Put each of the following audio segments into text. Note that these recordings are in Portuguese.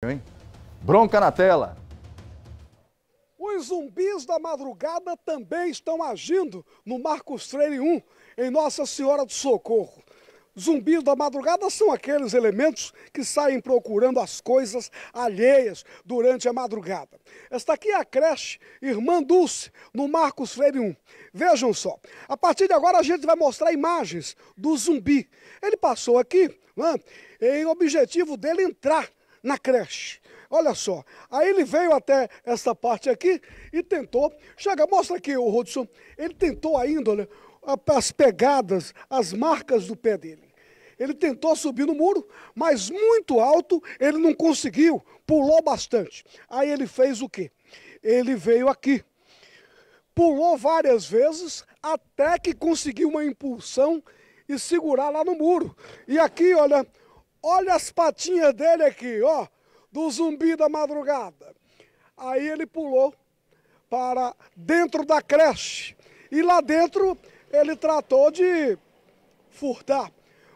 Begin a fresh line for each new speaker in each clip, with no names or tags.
Hein? Bronca na tela.
Os zumbis da madrugada também estão agindo no Marcos Freire 1, em Nossa Senhora do Socorro. Zumbis da madrugada são aqueles elementos que saem procurando as coisas alheias durante a madrugada. Esta aqui é a creche Irmã Dulce, no Marcos Freire 1. Vejam só, a partir de agora a gente vai mostrar imagens do zumbi. Ele passou aqui, né, em objetivo dele entrar na creche. Olha só, aí ele veio até essa parte aqui e tentou. Chega, mostra aqui o Hudson. Ele tentou ainda, olha, as pegadas, as marcas do pé dele. Ele tentou subir no muro, mas muito alto ele não conseguiu, pulou bastante. Aí ele fez o quê? Ele veio aqui, pulou várias vezes até que conseguiu uma impulsão e segurar lá no muro. E aqui, olha, Olha as patinhas dele aqui, ó, do zumbi da madrugada. Aí ele pulou para dentro da creche. E lá dentro ele tratou de furtar.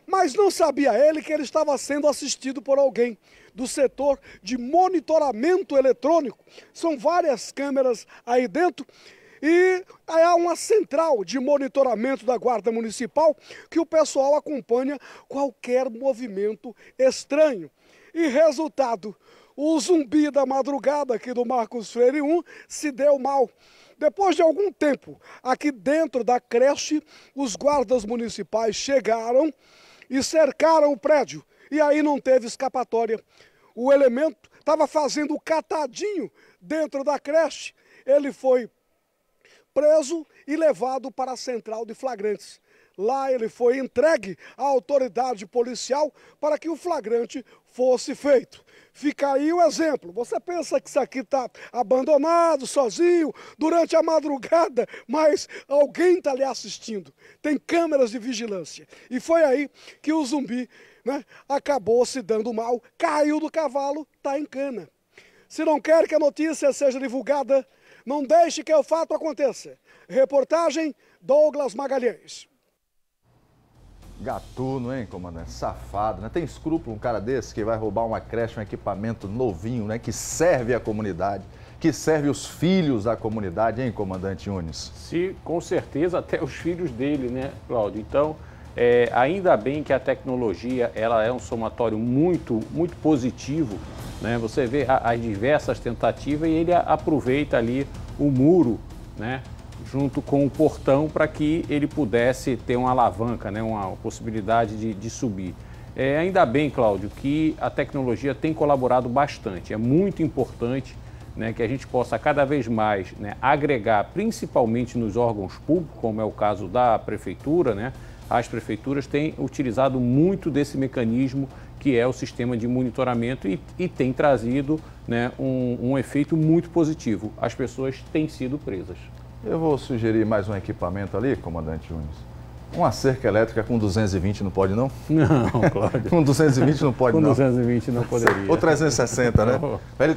Mas não sabia ele que ele estava sendo assistido por alguém do setor de monitoramento eletrônico. São várias câmeras aí dentro e há é uma central de monitoramento da Guarda Municipal que o pessoal acompanha qualquer movimento estranho. E resultado, o zumbi da madrugada aqui do Marcos Freire 1 se deu mal. Depois de algum tempo, aqui dentro da creche, os guardas municipais chegaram e cercaram o prédio. E aí não teve escapatória. O elemento estava fazendo catadinho dentro da creche. Ele foi preso e levado para a central de flagrantes. Lá ele foi entregue à autoridade policial para que o flagrante fosse feito. Fica aí o exemplo. Você pensa que isso aqui está abandonado, sozinho, durante a madrugada, mas alguém está ali assistindo. Tem câmeras de vigilância. E foi aí que o zumbi né, acabou se dando mal, caiu do cavalo, está em cana. Se não quer que a notícia seja divulgada, não deixe que o fato aconteça. Reportagem Douglas Magalhães.
Gatuno, hein, comandante? Safado, né? Tem escrúpulo um cara desse que vai roubar uma creche, um equipamento novinho, né? Que serve a comunidade, que serve os filhos da comunidade, hein, comandante Unes?
Sim, com certeza, até os filhos dele, né, Cláudio? Então, é, ainda bem que a tecnologia, ela é um somatório muito, muito positivo né? Você vê as diversas tentativas e ele aproveita ali o muro, né? junto com o portão para que ele pudesse ter uma alavanca, né? uma possibilidade de, de subir. É, ainda bem, Cláudio, que a tecnologia tem colaborado bastante. É muito importante né, que a gente possa cada vez mais né, agregar, principalmente nos órgãos públicos, como é o caso da prefeitura, né, as prefeituras têm utilizado muito desse mecanismo que é o sistema de monitoramento e, e tem trazido né, um, um efeito muito positivo. As pessoas têm sido presas.
Eu vou sugerir mais um equipamento ali, comandante Júnior. Uma cerca elétrica com 220 não pode, não? Não, Cláudio. com 220 não pode, com não. Com 220 não poderia. Ou 360, né? Não.